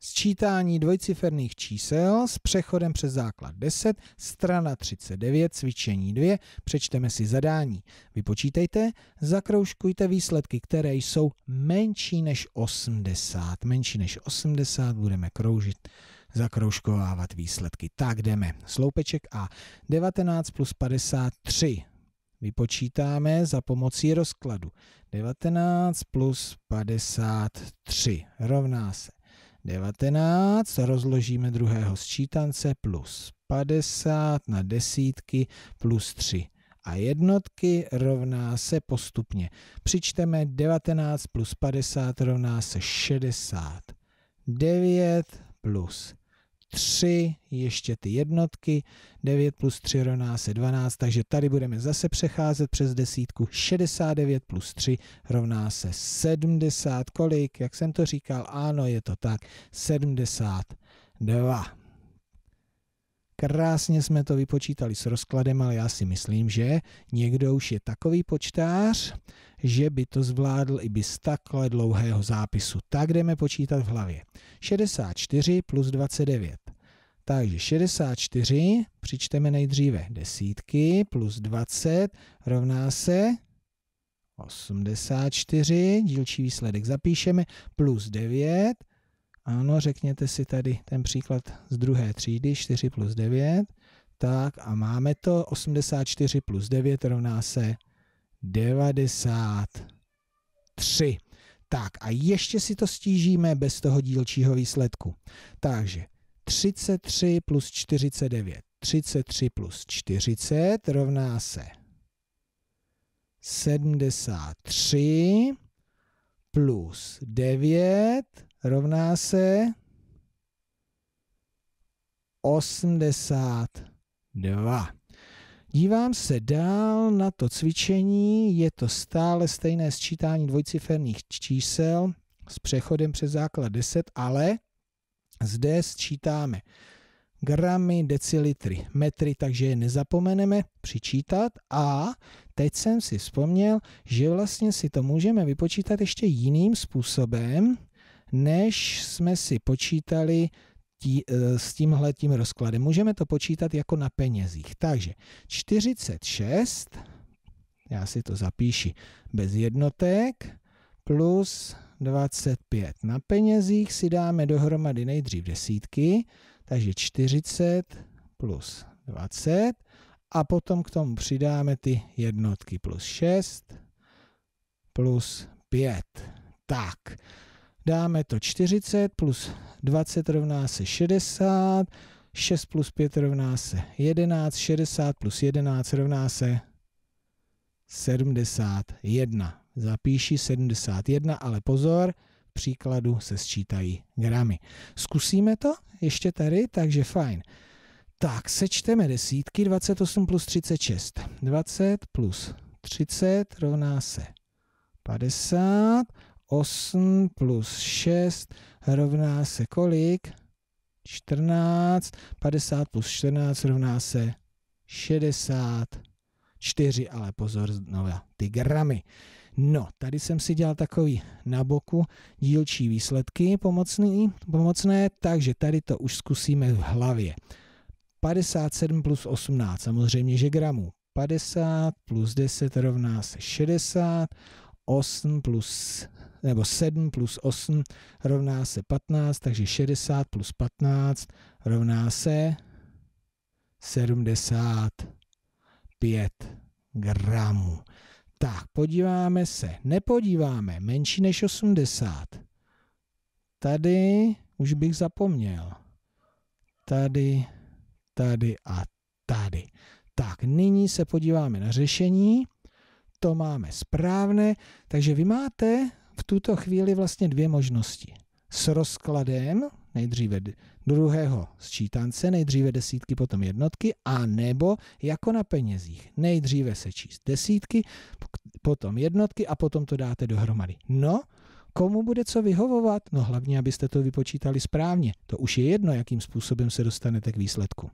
Sčítání dvojciferných čísel s přechodem přes základ 10, strana 39, cvičení 2, přečteme si zadání. Vypočítejte, zakroužkujte výsledky, které jsou menší než 80. Menší než 80 budeme kroužit, zakroužkovávat výsledky. Tak jdeme. Sloupeček A. 19 plus 53 vypočítáme za pomocí rozkladu. 19 plus 53 rovná se 19 rozložíme druhého sčítance plus 50 na desítky plus 3 a jednotky rovná se postupně. Přičteme 19 plus 50 rovná se 69. plus 3 ještě ty jednotky, 9 plus 3 rovná se 12, takže tady budeme zase přecházet přes desítku, 69 plus 3 rovná se 70, kolik, jak jsem to říkal, ano, je to tak, 72. Krásně jsme to vypočítali s rozkladem, ale já si myslím, že někdo už je takový počtář, že by to zvládl i bez takhle dlouhého zápisu. Tak jdeme počítat v hlavě. 64 plus 29. Takže 64 přičteme nejdříve desítky plus 20 rovná se 84, dílčí výsledek zapíšeme, plus 9 ano, řekněte si tady ten příklad z druhé třídy, 4 plus 9. Tak a máme to, 84 plus 9 rovná se 93. Tak a ještě si to stížíme bez toho dílčího výsledku. Takže 33 plus 49. 33 plus 40 rovná se 73 plus 9 rovná se 82. Dívám se dál na to cvičení, je to stále stejné sčítání dvojciferných čísel s přechodem přes základ 10, ale zde sčítáme gramy, decilitry, metry, takže je nezapomeneme přičítat. A teď jsem si vzpomněl, že vlastně si to můžeme vypočítat ještě jiným způsobem než jsme si počítali tí, eh, s tím rozkladem. Můžeme to počítat jako na penězích. Takže 46, já si to zapíši bez jednotek, plus 25. Na penězích si dáme dohromady nejdřív desítky, takže 40 plus 20 a potom k tomu přidáme ty jednotky plus 6 plus 5. Tak, Dáme to 40 plus 20 rovná se 60, 6 plus 5 rovná se 11, 60 plus 11 rovná se 71. Zapíši 71, ale pozor, v příkladu se sčítají gramy. Zkusíme to ještě tady, takže fajn. Tak, sečteme desítky, 28 plus 36. 20 plus 30 rovná se 50. 8 plus 6 rovná se kolik? 14. 50 plus 14 rovná se 64, ale pozor znova, ty gramy. No, tady jsem si dělal takový na boku dílčí výsledky pomocný, pomocné, takže tady to už zkusíme v hlavě. 57 plus 18, samozřejmě, že gramů. 50 plus 10 rovná se 60, 8 plus nebo 7 plus 8 rovná se 15, takže 60 plus 15 rovná se 75 gramů. Tak, podíváme se. Nepodíváme, menší než 80. Tady už bych zapomněl. Tady, tady a tady. Tak, nyní se podíváme na řešení. To máme správné, takže vy máte v tuto chvíli vlastně dvě možnosti. S rozkladem, nejdříve druhého sčítance, nejdříve desítky, potom jednotky, a nebo jako na penězích. Nejdříve číst desítky, potom jednotky a potom to dáte dohromady. No, komu bude co vyhovovat? No hlavně, abyste to vypočítali správně. To už je jedno, jakým způsobem se dostanete k výsledku.